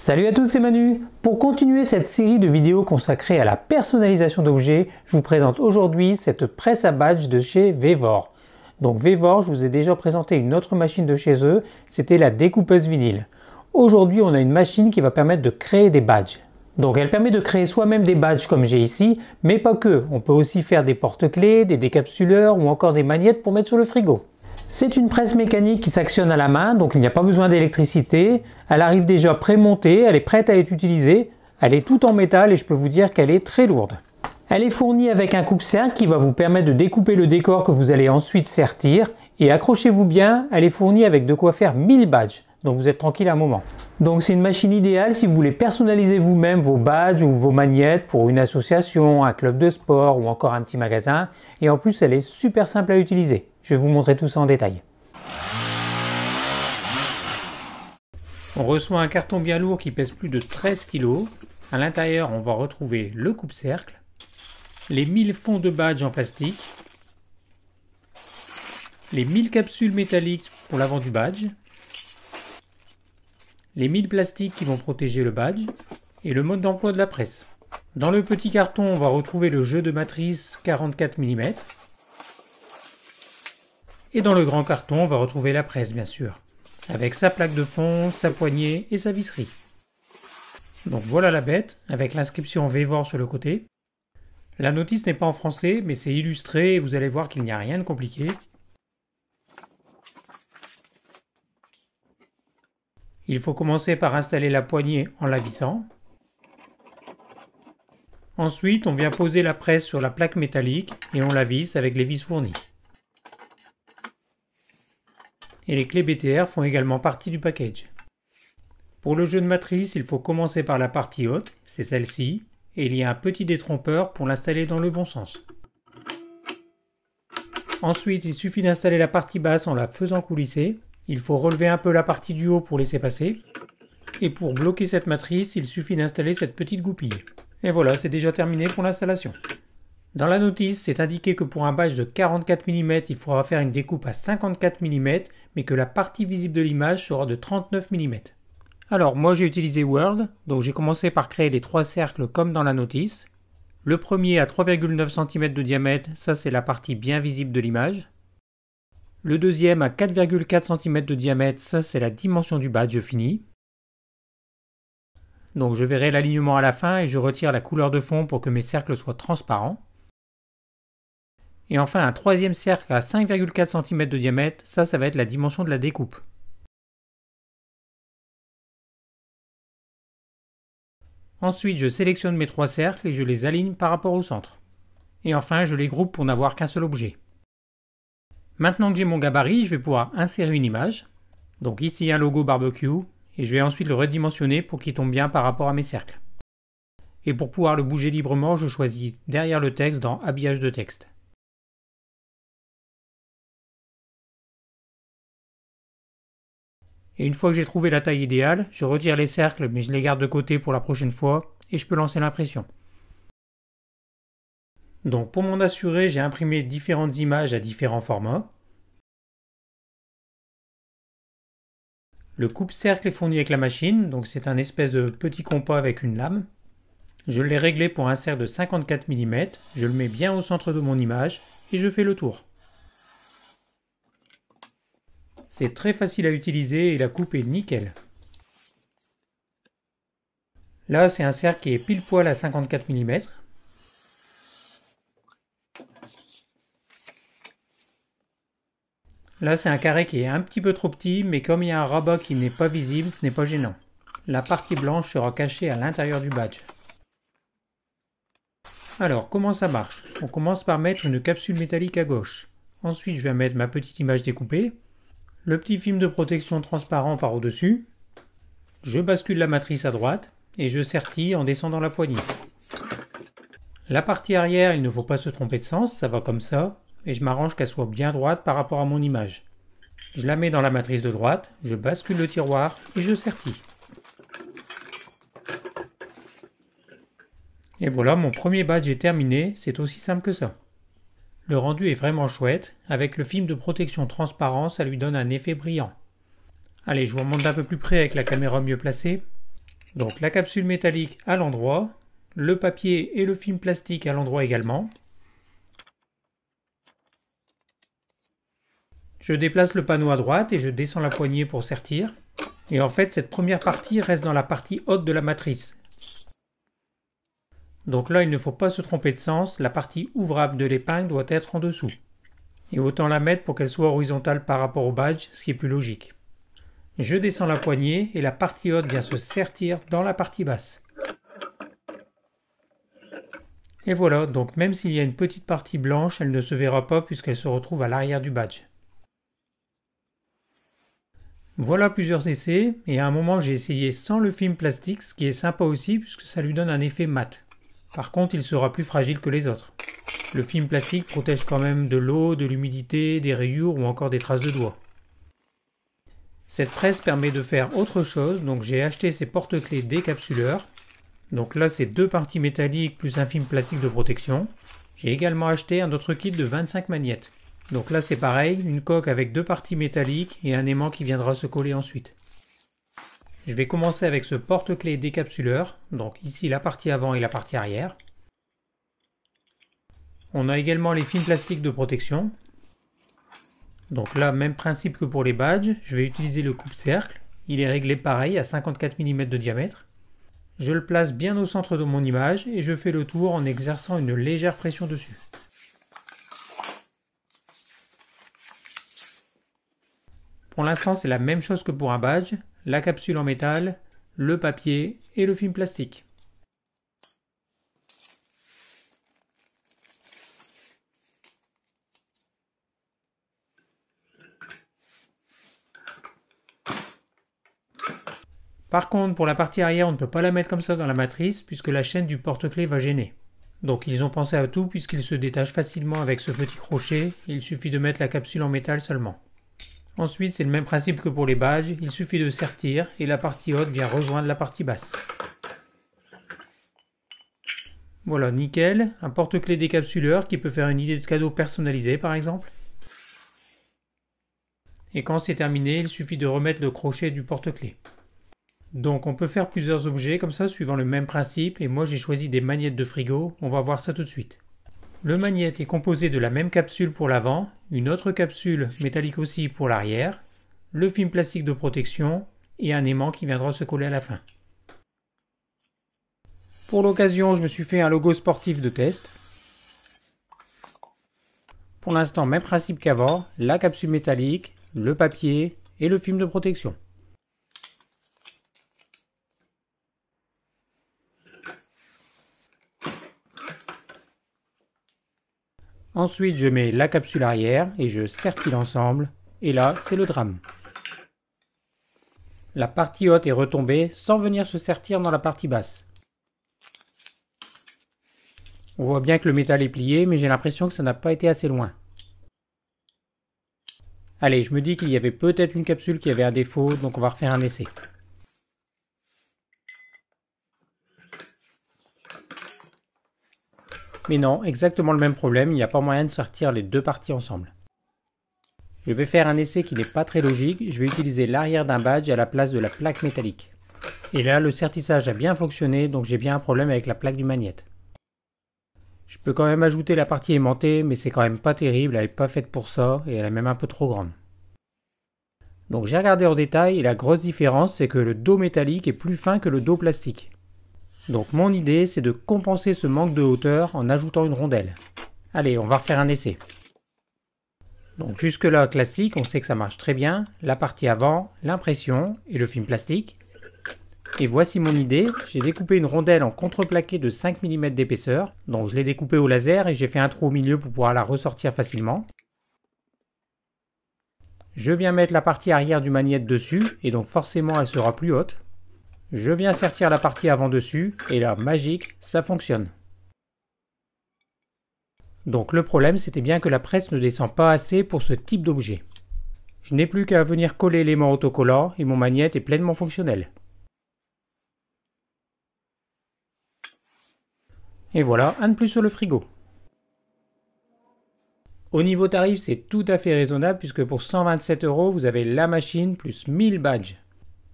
Salut à tous, c'est Manu Pour continuer cette série de vidéos consacrées à la personnalisation d'objets, je vous présente aujourd'hui cette presse à badge de chez Vevor. Donc Vevor, je vous ai déjà présenté une autre machine de chez eux, c'était la découpeuse vinyle. Aujourd'hui, on a une machine qui va permettre de créer des badges. Donc elle permet de créer soi-même des badges comme j'ai ici, mais pas que. On peut aussi faire des porte-clés, des décapsuleurs ou encore des magnettes pour mettre sur le frigo. C'est une presse mécanique qui s'actionne à la main, donc il n'y a pas besoin d'électricité. Elle arrive déjà prémontée, elle est prête à être utilisée. Elle est toute en métal et je peux vous dire qu'elle est très lourde. Elle est fournie avec un coupe-cercle qui va vous permettre de découper le décor que vous allez ensuite sertir. Et accrochez-vous bien, elle est fournie avec de quoi faire 1000 badges, donc vous êtes tranquille à un moment. Donc c'est une machine idéale si vous voulez personnaliser vous-même vos badges ou vos magnettes pour une association, un club de sport ou encore un petit magasin. Et en plus, elle est super simple à utiliser. Je vais vous montrer tout ça en détail. On reçoit un carton bien lourd qui pèse plus de 13 kg. À l'intérieur, on va retrouver le coupe-cercle, les 1000 fonds de badge en plastique, les 1000 capsules métalliques pour l'avant du badge, les 1000 plastiques qui vont protéger le badge et le mode d'emploi de la presse. Dans le petit carton, on va retrouver le jeu de matrice 44 mm, et dans le grand carton, on va retrouver la presse, bien sûr, avec sa plaque de fond, sa poignée et sa visserie. Donc voilà la bête, avec l'inscription Vévor sur le côté. La notice n'est pas en français, mais c'est illustré et vous allez voir qu'il n'y a rien de compliqué. Il faut commencer par installer la poignée en la vissant. Ensuite, on vient poser la presse sur la plaque métallique et on la visse avec les vis fournies et les clés BTR font également partie du package. Pour le jeu de matrice, il faut commencer par la partie haute, c'est celle-ci, et il y a un petit détrompeur pour l'installer dans le bon sens. Ensuite, il suffit d'installer la partie basse en la faisant coulisser. Il faut relever un peu la partie du haut pour laisser passer. Et pour bloquer cette matrice, il suffit d'installer cette petite goupille. Et voilà, c'est déjà terminé pour l'installation. Dans la notice, c'est indiqué que pour un badge de 44 mm, il faudra faire une découpe à 54 mm, mais que la partie visible de l'image sera de 39 mm. Alors moi j'ai utilisé Word, donc j'ai commencé par créer les trois cercles comme dans la notice. Le premier à 3,9 cm de diamètre, ça c'est la partie bien visible de l'image. Le deuxième à 4,4 cm de diamètre, ça c'est la dimension du badge fini. Donc je verrai l'alignement à la fin et je retire la couleur de fond pour que mes cercles soient transparents. Et enfin, un troisième cercle à 5,4 cm de diamètre, ça, ça va être la dimension de la découpe. Ensuite, je sélectionne mes trois cercles et je les aligne par rapport au centre. Et enfin, je les groupe pour n'avoir qu'un seul objet. Maintenant que j'ai mon gabarit, je vais pouvoir insérer une image. Donc ici un logo barbecue, et je vais ensuite le redimensionner pour qu'il tombe bien par rapport à mes cercles. Et pour pouvoir le bouger librement, je choisis derrière le texte dans Habillage de texte. Et une fois que j'ai trouvé la taille idéale, je retire les cercles mais je les garde de côté pour la prochaine fois et je peux lancer l'impression. Donc pour m'en assurer, j'ai imprimé différentes images à différents formats. Le coupe-cercle est fourni avec la machine, donc c'est un espèce de petit compas avec une lame. Je l'ai réglé pour un cercle de 54 mm, je le mets bien au centre de mon image et je fais le tour. C'est très facile à utiliser et la coupe est nickel. Là, c'est un cercle qui est pile poil à 54 mm. Là, c'est un carré qui est un petit peu trop petit, mais comme il y a un rabat qui n'est pas visible, ce n'est pas gênant. La partie blanche sera cachée à l'intérieur du badge. Alors, comment ça marche On commence par mettre une capsule métallique à gauche. Ensuite, je vais mettre ma petite image découpée le petit film de protection transparent par au-dessus, je bascule la matrice à droite et je sertis en descendant la poignée. La partie arrière, il ne faut pas se tromper de sens, ça va comme ça, et je m'arrange qu'elle soit bien droite par rapport à mon image. Je la mets dans la matrice de droite, je bascule le tiroir et je sertis. Et voilà, mon premier badge est terminé, c'est aussi simple que ça. Le rendu est vraiment chouette, avec le film de protection transparent, ça lui donne un effet brillant. Allez, je vous remonte d'un peu plus près avec la caméra mieux placée. Donc la capsule métallique à l'endroit, le papier et le film plastique à l'endroit également. Je déplace le panneau à droite et je descends la poignée pour sertir. Et en fait, cette première partie reste dans la partie haute de la matrice. Donc là, il ne faut pas se tromper de sens, la partie ouvrable de l'épingle doit être en dessous. Et autant la mettre pour qu'elle soit horizontale par rapport au badge, ce qui est plus logique. Je descends la poignée et la partie haute vient se sertir dans la partie basse. Et voilà, donc même s'il y a une petite partie blanche, elle ne se verra pas puisqu'elle se retrouve à l'arrière du badge. Voilà plusieurs essais, et à un moment j'ai essayé sans le film plastique, ce qui est sympa aussi puisque ça lui donne un effet mat. Par contre, il sera plus fragile que les autres. Le film plastique protège quand même de l'eau, de l'humidité, des rayures ou encore des traces de doigts. Cette presse permet de faire autre chose, donc j'ai acheté ces porte-clés décapsuleurs. Donc là, c'est deux parties métalliques plus un film plastique de protection. J'ai également acheté un autre kit de 25 magnettes. Donc là, c'est pareil, une coque avec deux parties métalliques et un aimant qui viendra se coller ensuite. Je vais commencer avec ce porte-clés décapsuleur, donc ici la partie avant et la partie arrière. On a également les films plastiques de protection. Donc là, même principe que pour les badges, je vais utiliser le coupe-cercle. Il est réglé pareil à 54 mm de diamètre. Je le place bien au centre de mon image et je fais le tour en exerçant une légère pression dessus. Pour l'instant, c'est la même chose que pour un badge, la capsule en métal, le papier et le film plastique. Par contre, pour la partie arrière, on ne peut pas la mettre comme ça dans la matrice puisque la chaîne du porte-clés va gêner. Donc ils ont pensé à tout puisqu'il se détache facilement avec ce petit crochet, il suffit de mettre la capsule en métal seulement. Ensuite, c'est le même principe que pour les badges, il suffit de sertir et la partie haute vient rejoindre la partie basse. Voilà, nickel. Un porte-clés décapsuleur qui peut faire une idée de cadeau personnalisé par exemple. Et quand c'est terminé, il suffit de remettre le crochet du porte-clés. Donc on peut faire plusieurs objets comme ça suivant le même principe et moi j'ai choisi des manettes de frigo, on va voir ça tout de suite. Le magnète est composé de la même capsule pour l'avant, une autre capsule métallique aussi pour l'arrière, le film plastique de protection et un aimant qui viendra se coller à la fin. Pour l'occasion, je me suis fait un logo sportif de test. Pour l'instant, même principe qu'avant, la capsule métallique, le papier et le film de protection. Ensuite, je mets la capsule arrière et je sertis l'ensemble. Et là, c'est le drame. La partie haute est retombée sans venir se sertir dans la partie basse. On voit bien que le métal est plié, mais j'ai l'impression que ça n'a pas été assez loin. Allez, je me dis qu'il y avait peut-être une capsule qui avait un défaut, donc on va refaire un essai. Mais non, exactement le même problème, il n'y a pas moyen de sortir les deux parties ensemble. Je vais faire un essai qui n'est pas très logique, je vais utiliser l'arrière d'un badge à la place de la plaque métallique. Et là, le sertissage a bien fonctionné, donc j'ai bien un problème avec la plaque du magnète. Je peux quand même ajouter la partie aimantée, mais c'est quand même pas terrible, elle n'est pas faite pour ça, et elle est même un peu trop grande. Donc j'ai regardé en détail, et la grosse différence, c'est que le dos métallique est plus fin que le dos plastique. Donc mon idée, c'est de compenser ce manque de hauteur en ajoutant une rondelle. Allez, on va refaire un essai. Donc jusque-là, classique, on sait que ça marche très bien. La partie avant, l'impression et le film plastique. Et voici mon idée, j'ai découpé une rondelle en contreplaqué de 5 mm d'épaisseur. Donc je l'ai découpée au laser et j'ai fait un trou au milieu pour pouvoir la ressortir facilement. Je viens mettre la partie arrière du magnète dessus et donc forcément elle sera plus haute. Je viens sertir la partie avant dessus, et là, magique, ça fonctionne. Donc le problème, c'était bien que la presse ne descend pas assez pour ce type d'objet. Je n'ai plus qu'à venir coller l'élément autocollant et mon magnète est pleinement fonctionnel. Et voilà, un de plus sur le frigo. Au niveau tarif, c'est tout à fait raisonnable puisque pour 127 euros, vous avez la machine plus 1000 badges.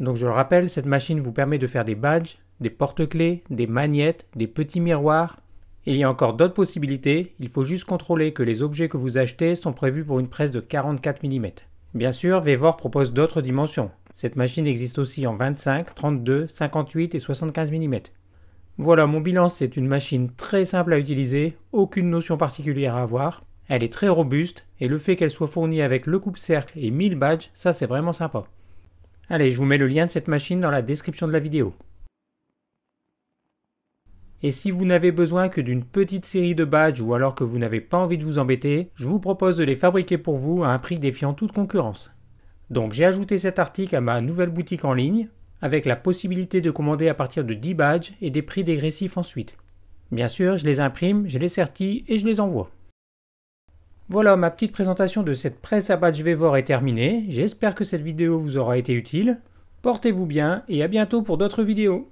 Donc je le rappelle, cette machine vous permet de faire des badges, des porte-clés, des magnettes, des petits miroirs. il y a encore d'autres possibilités, il faut juste contrôler que les objets que vous achetez sont prévus pour une presse de 44 mm. Bien sûr, Vevor propose d'autres dimensions. Cette machine existe aussi en 25, 32, 58 et 75 mm. Voilà, mon bilan, c'est une machine très simple à utiliser, aucune notion particulière à avoir. Elle est très robuste et le fait qu'elle soit fournie avec le coupe-cercle et 1000 badges, ça c'est vraiment sympa. Allez, je vous mets le lien de cette machine dans la description de la vidéo. Et si vous n'avez besoin que d'une petite série de badges ou alors que vous n'avez pas envie de vous embêter, je vous propose de les fabriquer pour vous à un prix défiant toute concurrence. Donc j'ai ajouté cet article à ma nouvelle boutique en ligne, avec la possibilité de commander à partir de 10 badges et des prix dégressifs ensuite. Bien sûr, je les imprime, je les certis et je les envoie. Voilà, ma petite présentation de cette presse à badge est terminée. J'espère que cette vidéo vous aura été utile. Portez-vous bien et à bientôt pour d'autres vidéos.